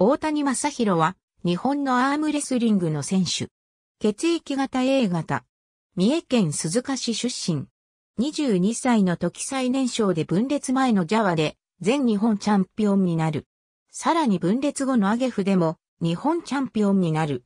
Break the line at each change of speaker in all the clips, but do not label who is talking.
大谷
正宏は、日本のアームレスリングの選手。血液型 A 型。三重県鈴鹿市出身。22歳の時最年少で分裂前のジャワで、全日本チャンピオンになる。さらに分裂後のアゲフでも、日本チャンピオンになる。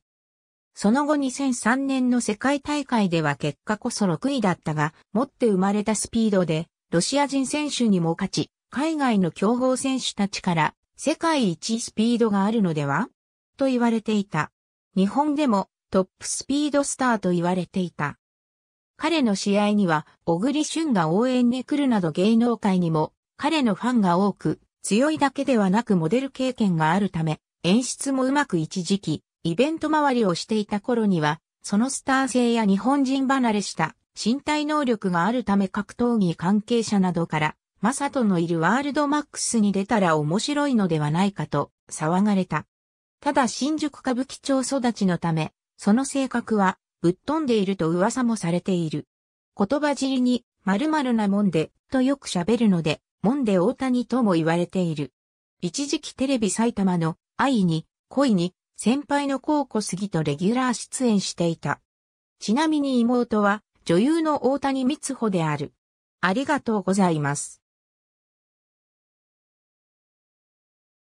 その後2003年の世界大会では結果こそ6位だったが、持って生まれたスピードで、ロシア人選手にも勝ち、海外の競合選手たちから世界一スピードがあるのではと言われていた。日本でもトップスピードスターと言われていた。彼の試合には、小栗旬が応援に来るなど芸能界にも、彼のファンが多く、強いだけではなくモデル経験があるため、演出もうまく一時期、イベント周りをしていた頃には、そのスター性や日本人離れした身体能力があるため格闘技関係者などからマサトのいるワールドマックスに出たら面白いのではないかと騒がれた。ただ新宿歌舞伎町育ちのため、その性格はぶっ飛んでいると噂もされている。言葉尻に〇〇なもんでとよく喋るので、もんで大谷とも言われている。一時期テレビ埼玉の愛に恋に先輩の高子杉とレギュラー出演していた。ちなみに妹は女優の大谷光穂である。ありがとうございます。